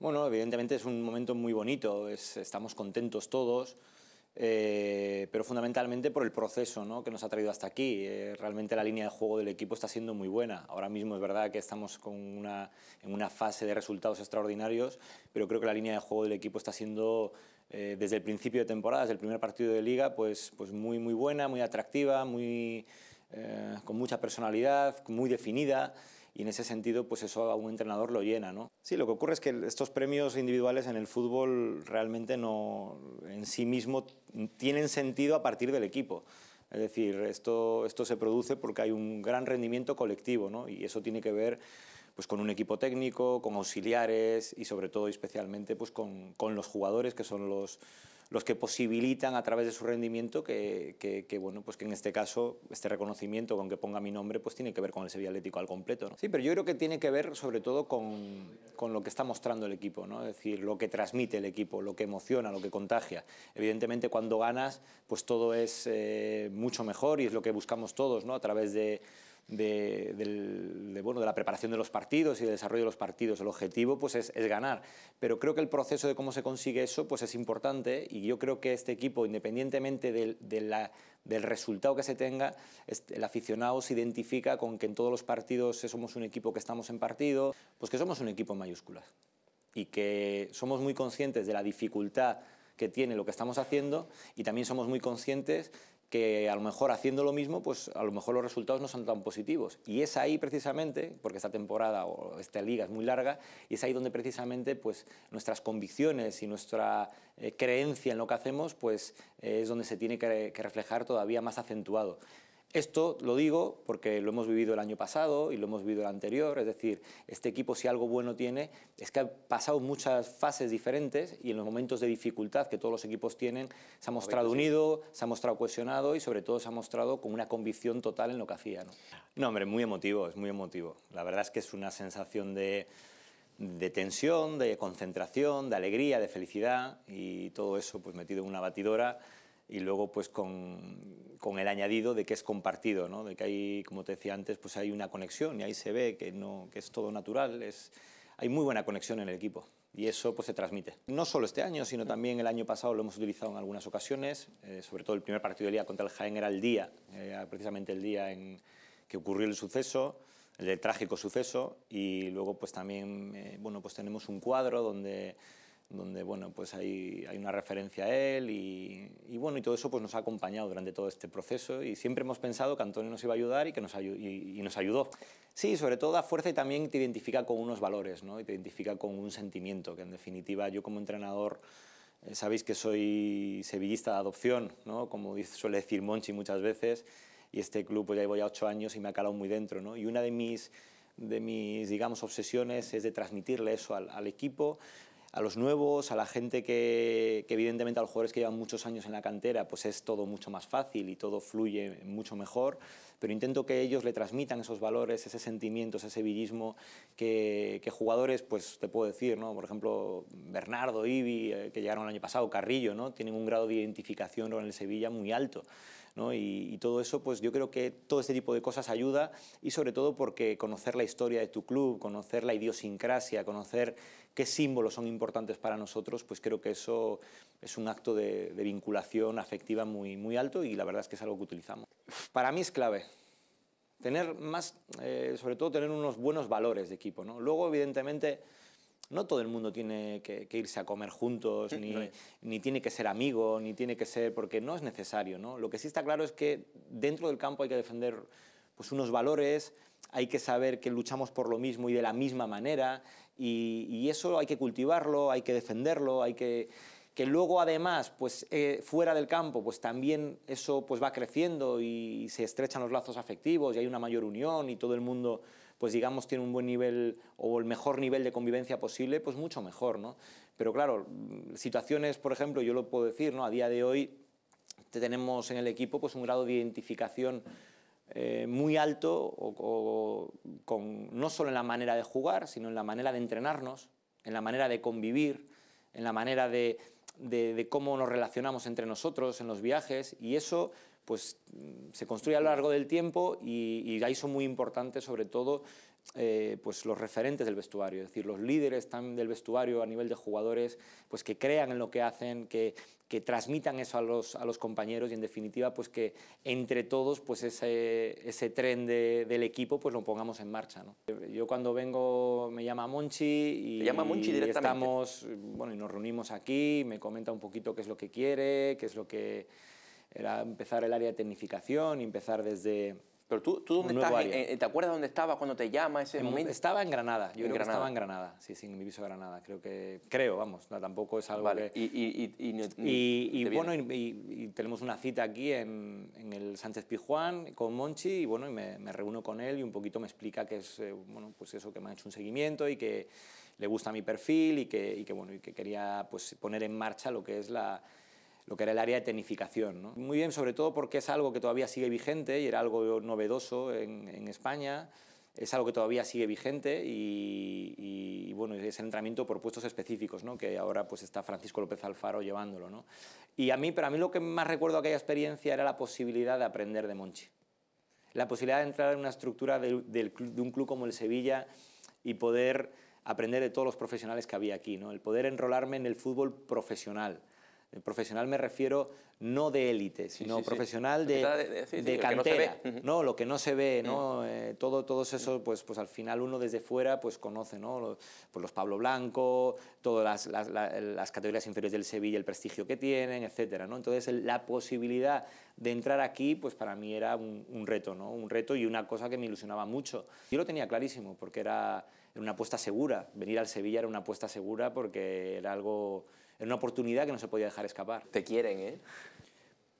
Bueno, evidentemente es un momento muy bonito, estamos contentos todos, eh, pero fundamentalmente por el proceso ¿no? que nos ha traído hasta aquí. Eh, realmente la línea de juego del equipo está siendo muy buena. Ahora mismo es verdad que estamos con una, en una fase de resultados extraordinarios, pero creo que la línea de juego del equipo está siendo eh, desde el principio de temporada, desde el primer partido de liga, pues, pues muy, muy buena, muy atractiva, muy, con mucha personalidad, muy definida y en ese sentido pues eso a un entrenador lo llena. ¿no? Sí, lo que ocurre es que estos premios individuales en el fútbol realmente no en sí mismo tienen sentido a partir del equipo. Es decir, esto, esto se produce porque hay un gran rendimiento colectivo ¿no? y eso tiene que ver pues, con un equipo técnico, con auxiliares y sobre todo y especialmente pues, con, con los jugadores que son los los que posibilitan a través de su rendimiento que, bueno, pues que en este caso este reconocimiento con que ponga mi nombre pues tiene que ver con el Sevilla Atlético al completo. Sí, pero yo creo que tiene que ver sobre todo con, lo que está mostrando el equipo, ¿no? es decir, lo que transmite el equipo, lo que emociona, lo que contagia. Evidentemente cuando ganas pues todo es eh, mucho mejor y es lo que buscamos todos ¿no? a través de de, bueno, de la preparación de los partidos y del desarrollo de los partidos. El objetivo pues, es, ganar, pero creo que el proceso de cómo se consigue eso pues, es importante y yo creo que este equipo, independientemente del, del resultado que se tenga, el aficionado se identifica con que en todos los partidos somos un equipo que estamos en partido, pues que somos un equipo en mayúsculas y que somos muy conscientes de la dificultad que tiene lo que estamos haciendo y también somos muy conscientes que a lo mejor haciendo lo mismo, pues a lo mejor los resultados no son tan positivos. Y es ahí precisamente, porque esta temporada o esta liga es muy larga, y es ahí donde precisamente pues, nuestras convicciones y nuestra eh, creencia en lo que hacemos, pues eh, es donde se tiene que reflejar todavía más acentuado. Esto lo digo porque lo hemos vivido el año pasado y lo hemos vivido el anterior, es decir, este equipo si algo bueno tiene es que ha pasado muchas fases diferentes y en los momentos de dificultad que todos los equipos tienen se ha mostrado unido, se ha mostrado cohesionado y sobre todo se ha mostrado con una convicción total en lo que hacía. ¿no? hombre, muy emotivo, es muy emotivo. La verdad es que es una sensación de, de tensión, de concentración, de alegría, de felicidad y todo eso pues metido en una batidora y luego pues con, con, el añadido de que es compartido, ¿no? de que hay, como te decía antes, pues hay una conexión y ahí se ve que, no, que es todo natural, es, hay muy buena conexión en el equipo y eso pues se transmite. No solo este año, sino también el año pasado lo hemos utilizado en algunas ocasiones, eh, sobre todo el primer partido del día contra el Jaén era el día, eh, precisamente el día en que ocurrió el suceso, el, trágico suceso y luego pues también eh, bueno, pues tenemos un cuadro donde donde bueno, pues hay, hay una referencia a él y, bueno, y todo eso pues nos ha acompañado durante todo este proceso y siempre hemos pensado que Antonio nos iba a ayudar y que nos, y, nos ayudó. Sí, sobre todo da fuerza y también te identifica con unos valores, ¿no? y te identifica con un sentimiento, que en definitiva yo como entrenador eh, sabéis que soy sevillista de adopción, ¿no? como suele decir Monchi muchas veces, y este club pues, ya llevo ya ocho años y me ha calado muy dentro, ¿no? y una de mis de mis, digamos, obsesiones es de transmitirle eso al, al, equipo, a los nuevos, a la gente que, evidentemente a los jugadores que llevan muchos años en la cantera, pues es todo mucho más fácil y todo fluye mucho mejor, pero intento que ellos le transmitan esos valores, ese sentimiento, ese sevillismo que, que jugadores, pues te puedo decir, ¿no? por ejemplo, Bernardo, Ibi, eh, que llegaron el año pasado, Carrillo, ¿no? tienen un grado de identificación con el Sevilla muy alto y, todo eso, pues yo creo que todo este tipo de cosas ayuda y sobre todo porque conocer la historia de tu club, conocer la idiosincrasia, conocer qué símbolos son importantes para nosotros, pues creo que eso es un acto de, vinculación afectiva muy, muy alto y la verdad es que es algo que utilizamos. Para mí es clave, tener más, eh, sobre todo tener unos buenos valores de equipo. ¿no? Luego, evidentemente, no todo el mundo tiene que, irse a comer juntos, ni, tiene que ser amigo, ni tiene que ser, porque no es necesario. ¿no? Lo que sí está claro es que dentro del campo hay que defender pues, unos valores, hay que saber que luchamos por lo mismo y de la misma manera, y, eso hay que cultivarlo, hay que defenderlo, hay que que luego además, pues eh, fuera del campo, pues también eso pues va creciendo y se estrechan los lazos afectivos y hay una mayor unión y todo el mundo pues digamos tiene un buen nivel o el mejor nivel de convivencia posible, pues mucho mejor, ¿no? Pero claro, situaciones, por ejemplo, yo lo puedo decir, ¿no? A día de hoy tenemos en el equipo pues un grado de identificación eh, muy alto con, no solo en la manera de jugar, sino en la manera de entrenarnos, en la manera de convivir, en la manera de, de, cómo nos relacionamos entre nosotros en los viajes y eso pues se construye a lo largo del tiempo y, ahí son muy importantes sobre todo eh, pues los referentes del vestuario, es decir, los líderes del vestuario a nivel de jugadores, pues que crean en lo que hacen, que, transmitan eso a los, a los, compañeros y en definitiva pues que entre todos pues ese, tren del equipo pues lo pongamos en marcha. ¿no? Yo cuando vengo me llama Monchi y, llama Monchi y estamos, bueno, y nos reunimos aquí, me comenta un poquito qué es lo que quiere, qué es lo que era empezar el área de tecnificación, y empezar desde... Pero tú, tú dónde eh, ¿te acuerdas dónde estaba cuando te llama ese momento? Estaba en Granada, yo creo que estaba en Granada, sí, sí, en mi piso de Granada, creo que, creo, vamos, tampoco es algo Y, y, bueno, y, tenemos una cita aquí en, en, el Sánchez Pijuán con Monchi y bueno, y me, reúno con él y un poquito me explica que es, eh, bueno, pues eso, que me ha hecho un seguimiento y que le gusta mi perfil y que, que bueno, y que quería pues poner en marcha lo que es la lo que era el área de tenificación, Muy bien, sobre todo porque es algo que todavía sigue vigente y era algo novedoso en, España, es algo que todavía sigue vigente y, bueno, es el entrenamiento por puestos específicos, que ahora pues está Francisco López Alfaro llevándolo. Y a mí, para mí lo que más recuerdo de aquella experiencia era la posibilidad de aprender de Monchi. La posibilidad de entrar en una estructura de, un club como el Sevilla y poder aprender de todos los profesionales que había aquí, ¿no? el poder enrolarme en el fútbol profesional eh, profesional me refiero no de élite, sino profesional de, cantera. Lo no, lo que no se ve, ¿no? Eh, todo, todos esos, pues, pues al final uno desde fuera pues conoce, ¿no? Pues, los, Pablo Blanco, todas las, categorías inferiores del Sevilla, el prestigio que tienen, etcétera, ¿no? Entonces la posibilidad de entrar aquí, pues para mí era un, reto, ¿no? Un reto y una cosa que me ilusionaba mucho. Yo lo tenía clarísimo porque era una apuesta segura. Venir al Sevilla era una apuesta segura porque era algo es una oportunidad que no se podía dejar escapar. Te quieren, ¿eh?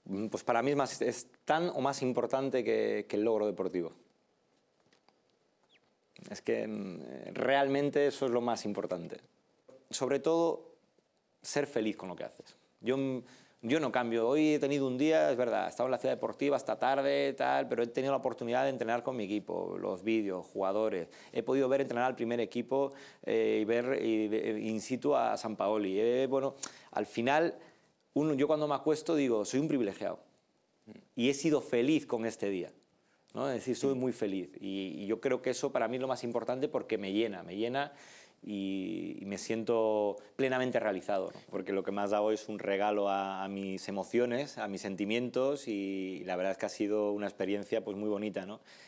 Mm, pues para mí es, más, es tan o más importante que, que el logro deportivo. Es que mm, realmente eso es lo más importante. Sobre todo, ser feliz con lo que haces. Yo mm, yo no cambio. Hoy he tenido un día, es verdad, he estado en la ciudad deportiva hasta tarde, tal, pero he tenido la oportunidad de entrenar con mi equipo, los vídeos, jugadores. He podido ver entrenar al primer equipo eh, y ver in situ a San Paoli. Eh, bueno, al final, yo cuando me acuesto digo, soy un privilegiado y he sido feliz con este día. ¿no? Es decir, soy muy feliz y, y yo creo que eso para mí es lo más importante porque me llena, me llena y, me siento plenamente realizado, porque lo que me más dado es un regalo a, mis emociones, a mis sentimientos y, la verdad es que ha sido una experiencia pues, muy bonita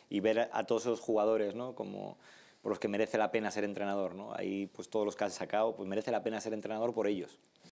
y ver a todos esos jugadores ¿no? como por los que merece la pena ser entrenador, ¿no? ahí pues todos los que han sacado, pues merece la pena ser entrenador por ellos.